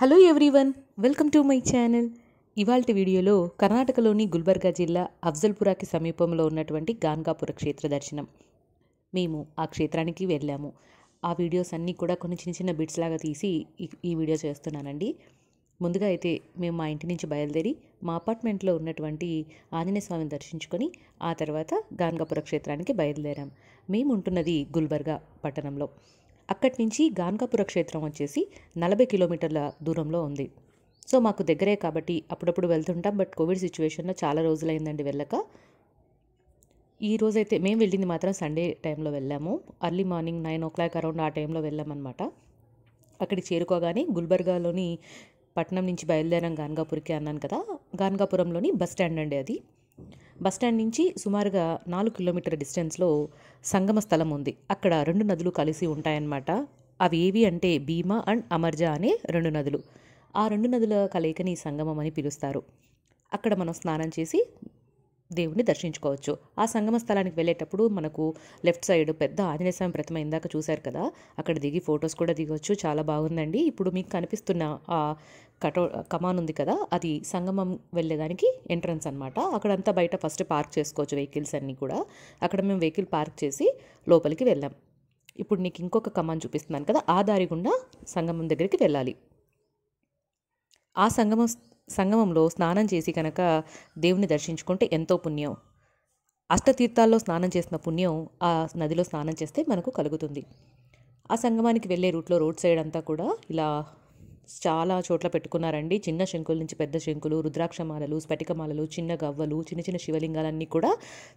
Hello everyone welcome to my channel ఇవాళ వీడియోలో కర్ణాటకలోని గుల్బర్గా జిల్లా అఫ్జల్పురాకి సమీపంలో ఉన్నటువంటి గాన్గాపుర క్షేత్ర దర్శనం మేము ఆ క్షేత్రానికి వెళ్ళాము ఆ వీడియోస్ అన్నీ కూడా కొన్ని చిన్న చిన్న బిట్స్ లాగా తీసి ఈ వీడియో చేస్తున్నానండి ముందుగా అయితే మేము మా ఇంటి నుంచి బయలుదేరి మా అపార్ట్మెంట్లో ఉన్నటువంటి ఆంజనేయ స్వామిని దర్శించుకొని ఆ తర్వాత గాన్గాపుర క్షేత్రానికి బయలుదేరాం మేము ఉంటున్నది గుల్బర్గా పట్టణంలో అక్కడి నుంచి గాన్కాపుర క్షేత్రం వచ్చేసి నలభై కిలోమీటర్ల దూరంలో ఉంది సో మాకు దగ్గరే కాబట్టి అప్పుడప్పుడు వెళ్తుంటాం బట్ కోవిడ్ సిచ్యువేషన్లో చాలా రోజులైందండి వెళ్ళక ఈ రోజైతే మేము వెళ్ళింది మాత్రం సండే టైంలో వెళ్ళాము early morning nine o'clock around ఆ టైంలో వెళ్ళామన్నమాట అక్కడికి చేరుకోగానే గుల్బర్గాలోని పట్నం నుంచి బయలుదేరాం గాన్గాపూర్కి అన్నాను కదా గాన్గాపురంలోని బస్ స్టాండ్ అండి అది బస్టాండ్ నుంచి సుమారుగా నాలుగు కిలోమీటర్ డిస్టెన్స్లో సంగమ స్థలం ఉంది అక్కడ రెండు నదులు కలిసి ఉంటాయన్నమాట అవి ఏవి అంటే భీమా అండ్ అమర్జా అనే రెండు నదులు ఆ రెండు నదుల కలయికని సంగమం అని పిలుస్తారు అక్కడ మనం స్నానం చేసి దేవుడిని దర్శించుకోవచ్చు ఆ సంగమ స్థలానికి వెళ్ళేటప్పుడు మనకు లెఫ్ట్ సైడ్ పెద్ద ఆంజనేయ స్వామి ప్రతిమ ఇందాక చూశారు కదా అక్కడ దిగి ఫొటోస్ కూడా దిగవచ్చు చాలా బాగుందండి ఇప్పుడు మీకు కనిపిస్తున్న ఆ కటో కమాన్ ఉంది కదా అది సంగమం వెళ్ళేదానికి ఎంట్రన్స్ అనమాట అక్కడంతా బయట ఫస్ట్ పార్క్ చేసుకోవచ్చు వెహికల్స్ అన్నీ కూడా అక్కడ మేము వెహికల్ పార్క్ చేసి లోపలికి వెళ్ళాం ఇప్పుడు నీకు ఇంకొక కమాన్ చూపిస్తున్నాను కదా ఆ దారి గుండా సంగమం దగ్గరికి వెళ్ళాలి ఆ సంగమం సంగమంలో స్నానం చేసి కనుక దేవుని దర్శించుకుంటే ఎంతో పుణ్యం అష్టతీర్థాల్లో స్నానం చేసిన పుణ్యం ఆ నదిలో స్నానం చేస్తే మనకు కలుగుతుంది ఆ సంగమానికి వెళ్ళే రూట్లో రోడ్ సైడ్ అంతా కూడా ఇలా చాలా చోట్ల పెట్టుకున్నారండి చిన్న శంకుల నుంచి పెద్ద శంకులు రుద్రాక్షమాలలు స్ఫటికమాలలు చిన్న గవ్వలు చిన్న చిన్న శివలింగాలన్నీ కూడా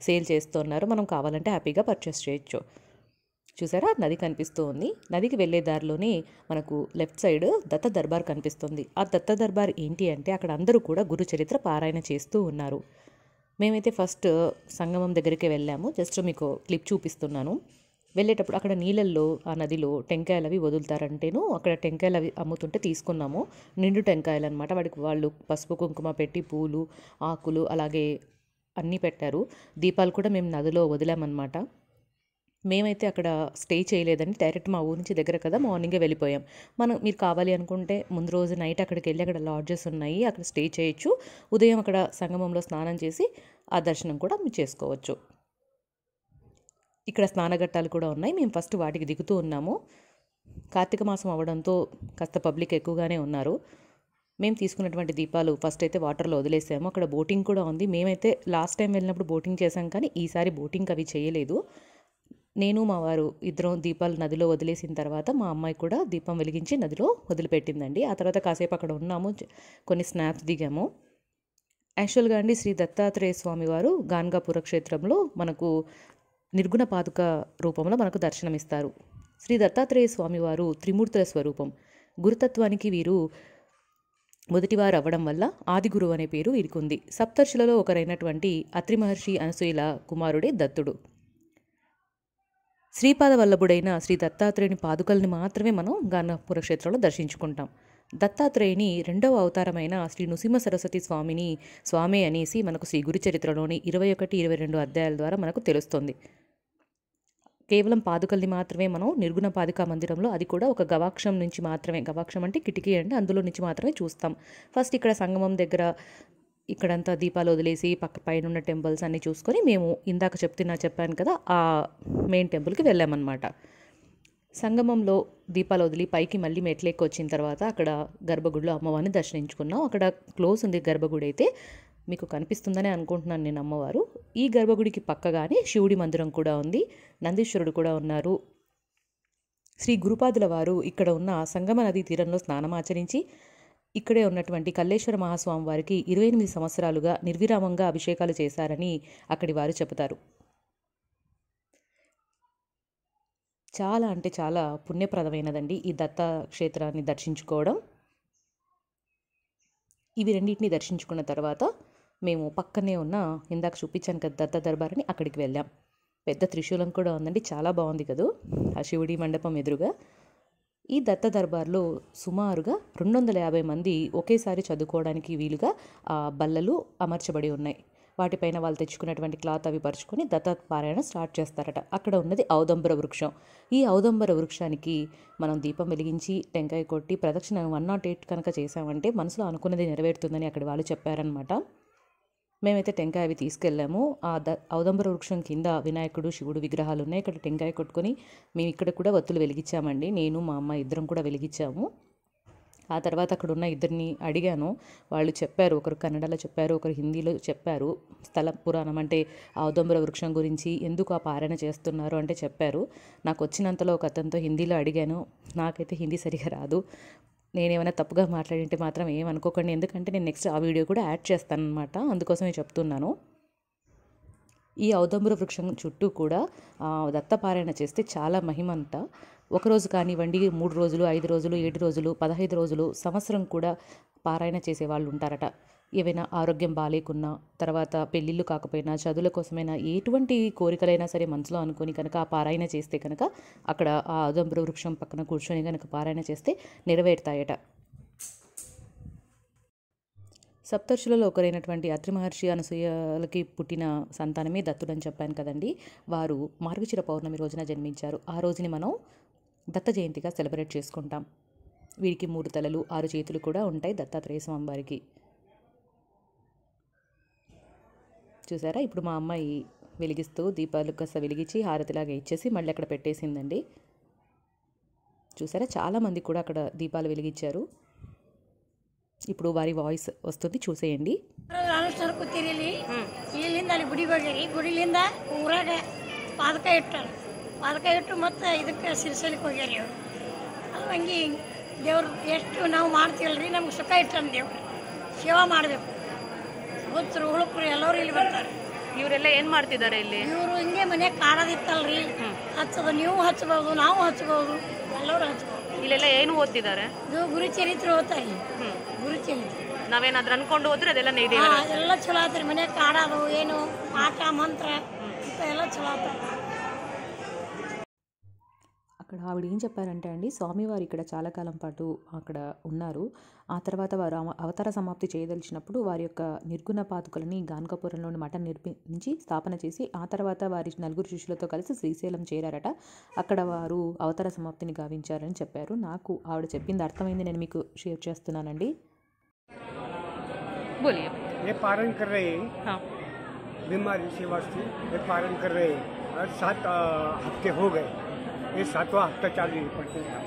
సేల్ చేస్తున్నారు మనం కావాలంటే హ్యాపీగా పర్చేస్ చేయొచ్చు చూసారా నది కనిపిస్తూ ఉంది నదికి వెళ్ళే దారిలోనే మనకు లెఫ్ట్ సైడ్ దత్త దర్బార్ కనిపిస్తుంది ఆ దత్త దర్బార్ ఏంటి అంటే అక్కడ అందరూ కూడా గురు చరిత్ర పారాయణ చేస్తూ ఉన్నారు మేమైతే ఫస్ట్ సంగమం దగ్గరికి వెళ్ళాము జస్ట్ మీకు క్లిప్ చూపిస్తున్నాను వెళ్ళేటప్పుడు అక్కడ నీళ్ళల్లో ఆ నదిలో టెంకాయలు అవి వదులుతారంటేను అక్కడ టెంకాయలు అవి అమ్ముతుంటే తీసుకున్నాము నిండు టెంకాయలు అనమాట వాడికి వాళ్ళు పసుపు కుంకుమ పెట్టి పూలు ఆకులు అలాగే అన్నీ పెట్టారు దీపాలు కూడా మేము నదిలో వదిలామన్నమాట మేమైతే అక్కడ స్టే చేయలేదని డైరెక్ట్ మా ఊరి నుంచి దగ్గర కదా మార్నింగే వెళ్ళిపోయాం మనం మీరు కావాలి అనుకుంటే ముందు రోజు నైట్ అక్కడికి వెళ్ళి అక్కడ లాడ్జెస్ ఉన్నాయి అక్కడ స్టే చేయొచ్చు ఉదయం అక్కడ సంగమంలో స్నానం చేసి ఆ దర్శనం కూడా మీరు చేసుకోవచ్చు ఇక్కడ స్నానఘట్టాలు కూడా ఉన్నాయి మేము ఫస్ట్ వాటికి దిగుతూ ఉన్నాము కార్తీక మాసం అవడంతో కాస్త పబ్లిక్ ఎక్కువగానే ఉన్నారు మేము తీసుకున్నటువంటి దీపాలు ఫస్ట్ అయితే వాటర్లో వదిలేసాము అక్కడ బోటింగ్ కూడా ఉంది మేమైతే లాస్ట్ టైం వెళ్ళినప్పుడు బోటింగ్ చేసాం కానీ ఈసారి బోటింగ్ అవి చేయలేదు నేను మా వారు ఇద్దరం దీపాలు నదిలో వదిలేసిన తర్వాత మా అమ్మాయి కూడా దీపం వెలిగించి నదిలో వదిలిపెట్టిందండి ఆ తర్వాత కాసేపు అక్కడ ఉన్నాము కొన్ని స్నాప్స్ దిగాము యాక్చువల్గా అండి శ్రీ దత్తాత్రేయ స్వామి వారు గాన్గాపుర క్షేత్రంలో మనకు నిర్గుణ పాదుక రూపంలో మనకు దర్శనమిస్తారు శ్రీ దత్తాత్రేయ స్వామి వారు త్రిమూర్తుల స్వరూపం గురుతత్వానికి వీరు మొదటివారు అవ్వడం వల్ల ఆదిగురు అనే పేరు వీరికి ఉంది సప్తర్షులలో ఒకరైనటువంటి అత్రి మహర్షి అనసూయల కుమారుడే దత్తుడు శ్రీపాద వల్లభుడైన శ్రీ దత్తాత్రేయుని పాదుకల్ని మాత్రమే మనం గానపుర క్షేత్రంలో దర్శించుకుంటాం దత్తాత్రేయుని రెండవ అవతారమైన శ్రీ నృసింహ సరస్వతి స్వామిని స్వామి అనేసి మనకు శ్రీ గురు చరిత్రలోని ఇరవై ఒకటి ఇరవై రెండు అధ్యాయాల ద్వారా మనకు తెలుస్తుంది కేవలం పాదుకల్ని మాత్రమే మనం నిర్గుణ పాదుకా మందిరంలో అది కూడా ఒక గవాక్షం నుంచి మాత్రమే గవాక్షం అంటే కిటికీ అంటే అందులో నుంచి మాత్రమే చూస్తాం ఫస్ట్ ఇక్కడ సంగమం దగ్గర ఇక్కడంతా దీపాలు వదిలేసి పక్క పైన ఉన్న టెంపుల్స్ అన్నీ చూసుకొని మేము ఇందాక చెప్తున్నా చెప్పాను కదా ఆ మెయిన్ టెంపుల్కి వెళ్ళామన్నమాట సంగమంలో దీపాలు వదిలి పైకి మళ్ళీ మెట్లెక్కి వచ్చిన తర్వాత అక్కడ గర్భగుడిలో అమ్మవారిని దర్శించుకున్నాం అక్కడ క్లోజ్ ఉంది గర్భగుడి అయితే మీకు కనిపిస్తుందని అనుకుంటున్నాను నేను అమ్మవారు ఈ గర్భగుడికి పక్కగానే శివుడి మందిరం కూడా ఉంది నందీశ్వరుడు కూడా ఉన్నారు శ్రీ గురుపాదుల వారు ఇక్కడ ఉన్న సంగమ నదీ తీరంలో స్నానం ఆచరించి ఇక్కడే ఉన్నటువంటి కల్లేశ్వర మహాస్వామి వారికి ఇరవై ఎనిమిది సంవత్సరాలుగా నిర్విరామంగా అభిషేకాలు చేశారని అక్కడి వారు చెబుతారు చాలా అంటే చాలా పుణ్యప్రదమైనదండి ఈ దత్తక్షేత్రాన్ని క్షేత్రాన్ని దర్శించుకోవడం ఇవి రెండింటిని దర్శించుకున్న తర్వాత మేము పక్కనే ఉన్న ఇందాక చూపించాను కదా దత్త దర్బార్ అక్కడికి వెళ్ళాం పెద్ద త్రిశూలం కూడా ఉందండి చాలా బాగుంది కదా ఆ శివుడి మండపం ఎదురుగా ఈ దత్త దర్బార్లో సుమారుగా రెండు వందల యాభై మంది ఒకేసారి చదువుకోవడానికి వీలుగా బల్లలు అమర్చబడి ఉన్నాయి వాటిపైన వాళ్ళు తెచ్చుకున్నటువంటి క్లాత్ అవి పరుచుకొని దత్తపారాయణ స్టార్ట్ చేస్తారట అక్కడ ఉన్నది ఔదంబర వృక్షం ఈ ఔదంబర వృక్షానికి మనం దీపం వెలిగించి టెంకాయ కొట్టి ప్రదక్షిణ వన్ నాట్ ఎయిట్ కనుక చేసామంటే మనసులో అనుకున్నది నెరవేరుతుందని అక్కడ వాళ్ళు చెప్పారనమాట మేమైతే టెంకాయ అవి తీసుకెళ్ళాము ఆ ద ఔదంబర వృక్షం కింద వినాయకుడు శివుడు విగ్రహాలు ఉన్నాయి ఇక్కడ టెంకాయ కొట్టుకొని మేము ఇక్కడ కూడా వత్తులు వెలిగించామండి నేను మా అమ్మ ఇద్దరం కూడా వెలిగించాము ఆ తర్వాత అక్కడ ఉన్న ఇద్దరిని అడిగాను వాళ్ళు చెప్పారు ఒకరు కన్నడలో చెప్పారు ఒకరు హిందీలో చెప్పారు స్థల పురాణం అంటే ఔదంబర వృక్షం గురించి ఎందుకు ఆ పారాయణ చేస్తున్నారు అంటే చెప్పారు నాకు వచ్చినంతలో ఒక అతనితో హిందీలో అడిగాను నాకైతే హిందీ సరిగా రాదు నేనేమైనా తప్పుగా మాట్లాడింటే మాత్రం ఏమనుకోకండి ఎందుకంటే నేను నెక్స్ట్ ఆ వీడియో కూడా యాడ్ చేస్తాను అనమాట అందుకోసమే చెప్తున్నాను ఈ ఔదంబర వృక్షం చుట్టూ కూడా దత్తపారాయణ చేస్తే చాలా మహిమంత ఒకరోజు కానివ్వండి మూడు రోజులు ఐదు రోజులు ఏడు రోజులు పదహైదు రోజులు సంవత్సరం కూడా పారాయణ చేసే వాళ్ళు ఉంటారట ఏవైనా ఆరోగ్యం బాగాలేకున్నా తర్వాత పెళ్ళిళ్ళు కాకపోయినా చదువుల కోసమైనా ఎటువంటి కోరికలైనా సరే మనసులో అనుకుని కనుక ఆ పారాయణ చేస్తే కనుక అక్కడ ఆ అదంబర వృక్షం పక్కన కూర్చొని కనుక పారాయణ చేస్తే నెరవేరుతాయట సప్తర్షులలో ఒకరైనటువంటి అత్రి మహర్షి అనసూయలకి పుట్టిన సంతానమే దత్తుడని చెప్పాను కదండి వారు మార్గచిర పౌర్ణమి రోజున జన్మించారు ఆ రోజుని మనం దత్త జయంతిగా సెలబ్రేట్ చేసుకుంటాం వీరికి మూడు తలలు ఆరు చేతులు కూడా ఉంటాయి దత్తాత్రేయ స్వామివారికి చూసారా ఇప్పుడు మా అమ్మాయి వెలిగిస్తూ దీపాలు కాస్త వెలిగించి హారతిలాగా ఇచ్చేసి మళ్ళీ అక్కడ పెట్టేసిందండి చూసారా చాలామంది కూడా అక్కడ దీపాలు వెలిగించారు ఇప్పుడు వారి వాయిస్ వస్తుంది చూసేయండి దేవుడు ఎಷ್ಟು ನಾವು ಮಾಡ್ತೀವಲ್ರಿ ನಮ್ಗೆ ಸುಖ ಇಟ್ಟಂದು ದೇವ್ರು ಸೇವಾ ಮಾಡಬೇಕು ಹುಚ್ಚರು ಹುಳುಕರು ಎಲ್ಲರೂ ಇಲ್ಲಿ ಬರ್ತಾರೆ ಇವರೆಲ್ಲ ಏನ್ ಮಾಡ್ತಿದ್ದಾರೆ ಇಲ್ಲಿ ಇವರು ಹಿಂಗೆ ಮನೆ ಕಾರದಿತ್ತಲ್ರಿ ಹಚ್ಚೋದು ನೀವು ಹಚ್ಚಬಹುದು ನಾವು ಹಚ್ಚಬಹುದು ಎಲ್ಲರೂ ಹಚ್ಚಬಹುದು ಇಲ್ಲೆಲ್ಲ ಏನು ಓದ್ತಿದ್ದಾರೆ ಇದು ಗುರು ಚರಿತ್ರೆ ಓದ್ತಾರೆ ಗುರು ಚರಿತ್ರೆ ನಾವೇನಾದ್ರೂ ಅನ್ಕೊಂಡು ಹೋದ್ರೆ ಅದೆಲ್ಲ ನೆಗೆಟಿವ್ ಎಲ್ಲ ಚಲೋ ಆತ್ರಿ ಮನೆ ಕಾಡದು ಏನು ಆಟ ಮಂತ್ರ ಎಲ್ಲ ಚಲೋ ಆತ అక్కడ ఆవిడ ఏం చెప్పారంటే అండి స్వామివారు ఇక్కడ చాలా కాలం పాటు అక్కడ ఉన్నారు ఆ తర్వాత వారు అవతార సమాప్తి చేయదలిచినప్పుడు వారి యొక్క నిర్గుణ పాతుకలని గాన్కపురంలోని మఠం నిర్మించి స్థాపన చేసి ఆ తర్వాత వారి నలుగురు శిష్యులతో కలిసి శ్రీశైలం చేరారట అక్కడ వారు అవతార సమాప్తిని గావించారని చెప్పారు నాకు ఆవిడ చెప్పింది అర్థమైంది నేను మీకు షేర్ చేస్తున్నానండి बीमारी से वास्ते कर रहे हैं और सात हफ्ते हो गए ये सातवा हफ्ता रही है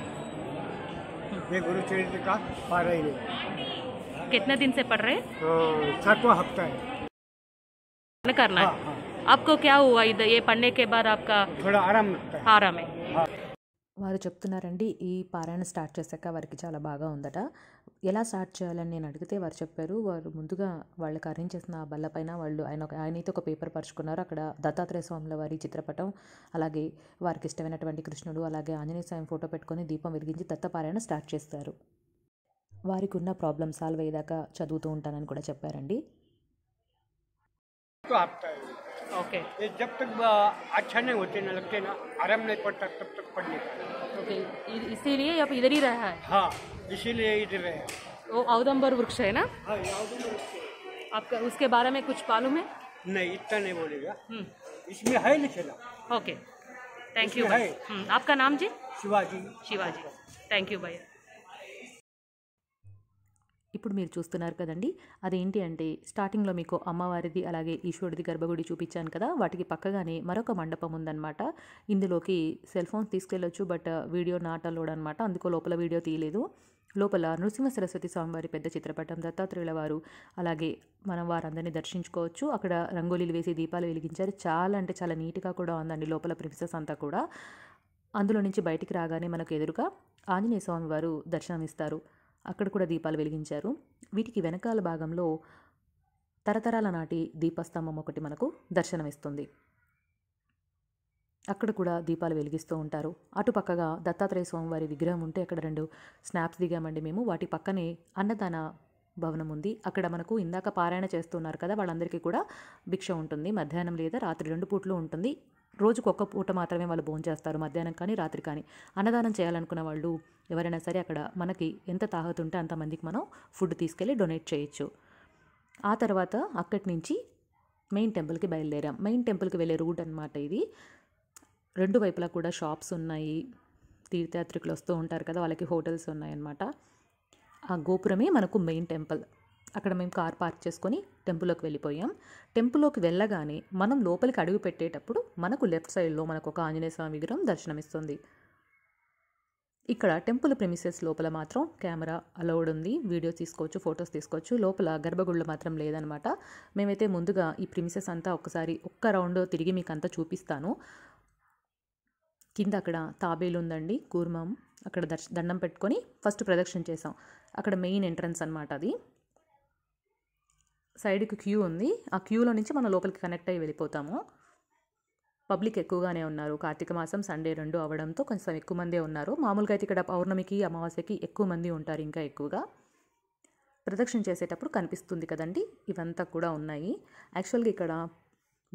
ये गुरु चरित्र का पा रही है कितने दिन से पढ़ रहे हैं तो हफ्ता है करना है हाँ, हाँ। आपको क्या हुआ इधर ये पढ़ने के बाद आपका थोड़ा आराम लगता है आराम है వారు చెప్తున్నారండి ఈ పారాయణ స్టార్ట్ చేశాక వారికి చాలా బాగా ఉందట ఎలా స్టార్ట్ చేయాలని నేను అడిగితే వారు చెప్పారు వారు ముందుగా వాళ్ళకి అరేంజ్ చేసిన బల్ల పైన వాళ్ళు ఆయన ఒక అయితే ఒక పేపర్ పరుచుకున్నారు అక్కడ దత్తాత్రేయ స్వాముల వారి చిత్రపటం అలాగే వారికి ఇష్టమైనటువంటి కృష్ణుడు అలాగే ఆంజనేయ స్వామి ఫోటో పెట్టుకొని దీపం వెలిగించి దత్తపారాయణ స్టార్ట్ చేస్తారు వారికి ఉన్న ప్రాబ్లమ్ సాల్వ్ అయ్యేదాకా చదువుతూ ఉంటానని కూడా చెప్పారండి ఓకే जब इसीलिए आप इधर ही रहा है हाँ इसीलिए इधर है वो औदम्बर वृक्ष है ना हाँ आपका उसके बारे में कुछ मालूम है नहीं इतना नहीं बोलेगा हम्म। इसमें है लिखेगा ओके थैंक यू भाई हम्म, आपका नाम जी शिवाजी शिवाजी थैंक यू भाई ఇప్పుడు మీరు చూస్తున్నారు కదండి అదేంటి అంటే స్టార్టింగ్లో మీకు అమ్మవారిది అలాగే ఈశ్వరుడిది గర్భగుడి చూపించాను కదా వాటికి పక్కగానే మరొక మండపం ఉందన్నమాట ఇందులోకి సెల్ ఫోన్స్ తీసుకెళ్ళొచ్చు బట్ వీడియో నాట్ అలోడ్ అనమాట అందుకో లోపల వీడియో తీయలేదు లోపల నృసింహ సరస్వతి స్వామివారి పెద్ద చిత్రపటం దత్తాత్రేయుల వారు అలాగే మనం వారందరినీ దర్శించుకోవచ్చు అక్కడ రంగోలీలు వేసి దీపాలు వెలిగించారు చాలా అంటే చాలా నీట్గా కూడా ఉందండి లోపల ప్రిన్సెస్ అంతా కూడా అందులో నుంచి బయటికి రాగానే మనకు ఎదురుగా ఆంజనేయ స్వామి వారు దర్శనమిస్తారు అక్కడ కూడా దీపాలు వెలిగించారు వీటికి వెనకాల భాగంలో తరతరాల నాటి దీపస్తంభం ఒకటి మనకు దర్శనమిస్తుంది అక్కడ కూడా దీపాలు వెలిగిస్తూ ఉంటారు అటుపక్కగా దత్తాత్రేయ స్వామివారి విగ్రహం ఉంటే అక్కడ రెండు స్నాప్స్ దిగామండి మేము వాటి పక్కనే అన్నదాన భవనం ఉంది అక్కడ మనకు ఇందాక పారాయణ చేస్తున్నారు కదా వాళ్ళందరికీ కూడా భిక్ష ఉంటుంది మధ్యాహ్నం లేదా రాత్రి రెండు పూట్లు ఉంటుంది రోజుకు ఒక్క పూట మాత్రమే వాళ్ళు భోజనం చేస్తారు మధ్యాహ్నం కానీ రాత్రి కానీ అన్నదానం చేయాలనుకున్న వాళ్ళు ఎవరైనా సరే అక్కడ మనకి ఎంత తాహతుంటే అంతమందికి మనం ఫుడ్ తీసుకెళ్ళి డొనేట్ చేయొచ్చు ఆ తర్వాత అక్కడి నుంచి మెయిన్ టెంపుల్కి బయలుదేరాం మెయిన్ టెంపుల్కి వెళ్ళే రూట్ అనమాట ఇది రెండు వైపులా కూడా షాప్స్ ఉన్నాయి తీర్థయాత్రికులు వస్తూ ఉంటారు కదా వాళ్ళకి హోటల్స్ ఉన్నాయన్నమాట ఆ గోపురమే మనకు మెయిన్ టెంపుల్ అక్కడ మేము కార్ పార్క్ చేసుకొని టెంపుల్లోకి వెళ్ళిపోయాం టెంపుల్లోకి వెళ్ళగానే మనం లోపలికి అడుగు పెట్టేటప్పుడు మనకు లెఫ్ట్ సైడ్లో మనకు ఒక ఆంజనేయ స్వామి విగ్రహం దర్శనమిస్తుంది ఇక్కడ టెంపుల్ ప్రెమిసెస్ లోపల మాత్రం కెమెరా అలౌడ్ ఉంది వీడియో తీసుకోవచ్చు ఫొటోస్ తీసుకోవచ్చు లోపల గర్భగుళ్ళు మాత్రం లేదనమాట మేమైతే ముందుగా ఈ ప్రిమిసెస్ అంతా ఒకసారి ఒక్క రౌండ్ తిరిగి మీకు అంతా చూపిస్తాను కింద అక్కడ తాబేలు ఉందండి కూర్మం అక్కడ దర్శ దండం పెట్టుకొని ఫస్ట్ ప్రదక్షిణ చేసాం అక్కడ మెయిన్ ఎంట్రన్స్ అనమాట అది సైడ్కి క్యూ ఉంది ఆ క్యూలో నుంచి మనం లోపలికి కనెక్ట్ అయ్యి వెళ్ళిపోతాము పబ్లిక్ ఎక్కువగానే ఉన్నారు కార్తీక మాసం సండే రెండు అవడంతో కొంచెం ఎక్కువ మందే ఉన్నారు మామూలుగా అయితే ఇక్కడ పౌర్ణమికి అమావాస్యకి ఎక్కువ మంది ఉంటారు ఇంకా ఎక్కువగా ప్రదక్షిణ చేసేటప్పుడు కనిపిస్తుంది కదండి ఇవంతా కూడా ఉన్నాయి యాక్చువల్గా ఇక్కడ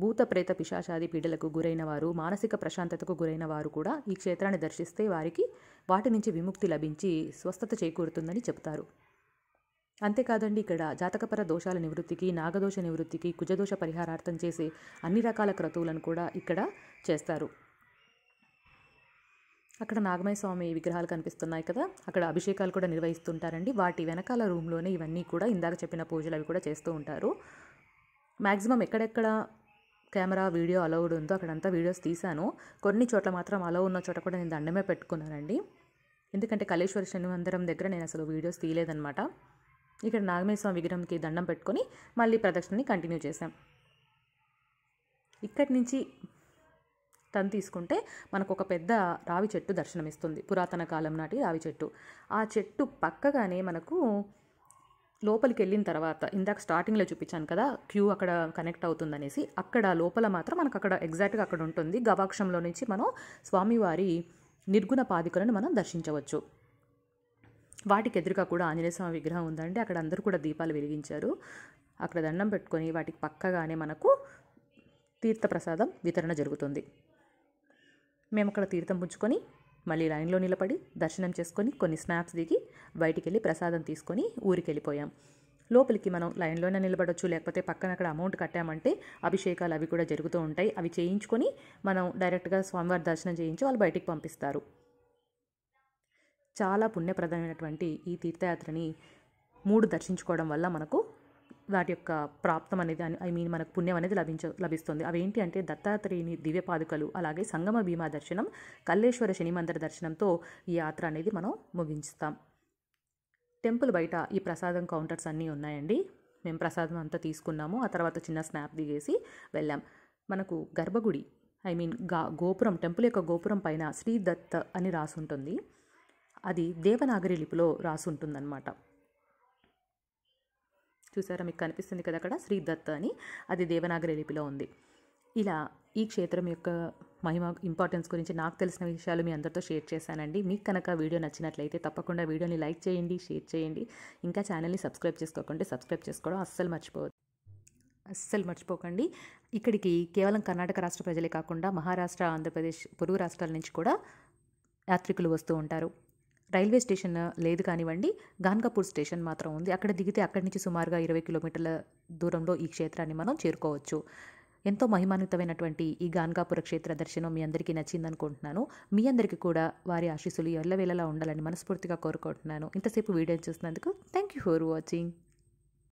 భూత ప్రేత పిశాచాది పీడలకు గురైన వారు మానసిక ప్రశాంతతకు గురైన వారు కూడా ఈ క్షేత్రాన్ని దర్శిస్తే వారికి వాటి నుంచి విముక్తి లభించి స్వస్థత చేకూరుతుందని చెబుతారు అంతేకాదండి ఇక్కడ జాతకపర దోషాల నివృత్తికి నాగదోష నివృత్తికి కుజదోష పరిహారార్థం చేసే అన్ని రకాల క్రతువులను కూడా ఇక్కడ చేస్తారు అక్కడ నాగమయ స్వామి విగ్రహాలు కనిపిస్తున్నాయి కదా అక్కడ అభిషేకాలు కూడా నిర్వహిస్తుంటారండి వాటి వెనకాల రూమ్లోనే ఇవన్నీ కూడా ఇందాక చెప్పిన పూజలు అవి కూడా చేస్తూ ఉంటారు మ్యాక్సిమం ఎక్కడెక్కడ కెమెరా వీడియో అలౌడ్ ఉందో అక్కడంతా వీడియోస్ తీశాను కొన్ని చోట్ల మాత్రం అలౌ ఉన్న చోట కూడా నేను దండమే పెట్టుకున్నానండి ఎందుకంటే కళేశ్వర శని మందిరం దగ్గర నేను అసలు వీడియోస్ తీయలేదనమాట ఇక్కడ నాగమేశ్వర స్వామి విగ్రహంకి దండం పెట్టుకొని మళ్ళీ ప్రదక్షిణని కంటిన్యూ చేసాం ఇక్కడి నుంచి టన్ తీసుకుంటే మనకు ఒక పెద్ద రావి చెట్టు దర్శనమిస్తుంది పురాతన కాలం నాటి రావి చెట్టు ఆ చెట్టు పక్కగానే మనకు లోపలికి వెళ్ళిన తర్వాత ఇందాక స్టార్టింగ్లో చూపించాను కదా క్యూ అక్కడ కనెక్ట్ అవుతుందనేసి అక్కడ లోపల మాత్రం మనకు అక్కడ ఎగ్జాక్ట్గా అక్కడ ఉంటుంది గవాక్షంలో నుంచి మనం స్వామివారి నిర్గుణ పాదికలను మనం దర్శించవచ్చు వాటికి ఎదురుగా కూడా ఆంజనేయ స్వామి విగ్రహం ఉందండి అక్కడ అందరూ కూడా దీపాలు వెలిగించారు అక్కడ దండం పెట్టుకొని వాటికి పక్కగానే మనకు తీర్థప్రసాదం వితరణ జరుగుతుంది మేము అక్కడ తీర్థం పుంజుకొని మళ్ళీ లైన్లో నిలబడి దర్శనం చేసుకొని కొన్ని స్నాప్స్ దిగి బయటికి వెళ్ళి ప్రసాదం తీసుకొని ఊరికి వెళ్ళిపోయాం లోపలికి మనం లైన్లోనే నిలబడొచ్చు లేకపోతే పక్కన అక్కడ అమౌంట్ కట్టామంటే అభిషేకాలు అవి కూడా జరుగుతూ ఉంటాయి అవి చేయించుకొని మనం డైరెక్ట్గా స్వామివారి దర్శనం చేయించి వాళ్ళు బయటికి పంపిస్తారు చాలా పుణ్యప్రదమైనటువంటి ఈ తీర్థయాత్రని మూడు దర్శించుకోవడం వల్ల మనకు వాటి యొక్క ప్రాప్తం అనేది ఐ మీన్ మనకు పుణ్యం అనేది లభించ లభిస్తుంది అవేంటి అంటే దత్తాత్రేయుని దివ్య పాదుకలు అలాగే సంగమ భీమా దర్శనం కల్లేశ్వర శని మందిర దర్శనంతో ఈ యాత్ర అనేది మనం ముగించుతాం టెంపుల్ బయట ఈ ప్రసాదం కౌంటర్స్ అన్నీ ఉన్నాయండి మేము ప్రసాదం అంతా తీసుకున్నాము ఆ తర్వాత చిన్న స్నాప్ దిగేసి వెళ్ళాం మనకు గర్భగుడి ఐ మీన్ గా గోపురం టెంపుల్ యొక్క గోపురం పైన శ్రీ దత్త అని రాసి ఉంటుంది అది దేవనాగరి లిపిలో రాసుంటుందన్నమాట చూసారా మీకు కనిపిస్తుంది కదా అక్కడ శ్రీదత్త అని అది దేవనాగరి లిపిలో ఉంది ఇలా ఈ క్షేత్రం యొక్క మహిమ ఇంపార్టెన్స్ గురించి నాకు తెలిసిన విషయాలు మీ అందరితో షేర్ చేశానండి మీకు కనుక వీడియో నచ్చినట్లయితే తప్పకుండా వీడియోని లైక్ చేయండి షేర్ చేయండి ఇంకా ఛానల్ని సబ్స్క్రైబ్ చేసుకోకుండా సబ్స్క్రైబ్ చేసుకోవడం అస్సలు మర్చిపోవద్దు అస్సలు మర్చిపోకండి ఇక్కడికి కేవలం కర్ణాటక రాష్ట్ర ప్రజలే కాకుండా మహారాష్ట్ర ఆంధ్రప్రదేశ్ పొరుగు రాష్ట్రాల నుంచి కూడా యాత్రికులు వస్తూ ఉంటారు రైల్వే స్టేషన్ లేదు కానివ్వండి గాన్కాపూర్ స్టేషన్ మాత్రం ఉంది అక్కడ దిగితే అక్కడి నుంచి సుమారుగా ఇరవై కిలోమీటర్ల దూరంలో ఈ క్షేత్రాన్ని మనం చేరుకోవచ్చు ఎంతో మహిమాన్వితమైనటువంటి ఈ గాన్గాపుర క్షేత్ర దర్శనం మీ అందరికీ నచ్చిందనుకుంటున్నాను మీ అందరికీ కూడా వారి ఆశీస్సులు ఎల్లవేళలా ఉండాలని మనస్ఫూర్తిగా కోరుకుంటున్నాను ఇంతసేపు వీడియో చూసినందుకు థ్యాంక్ యూ ఫర్ వాచింగ్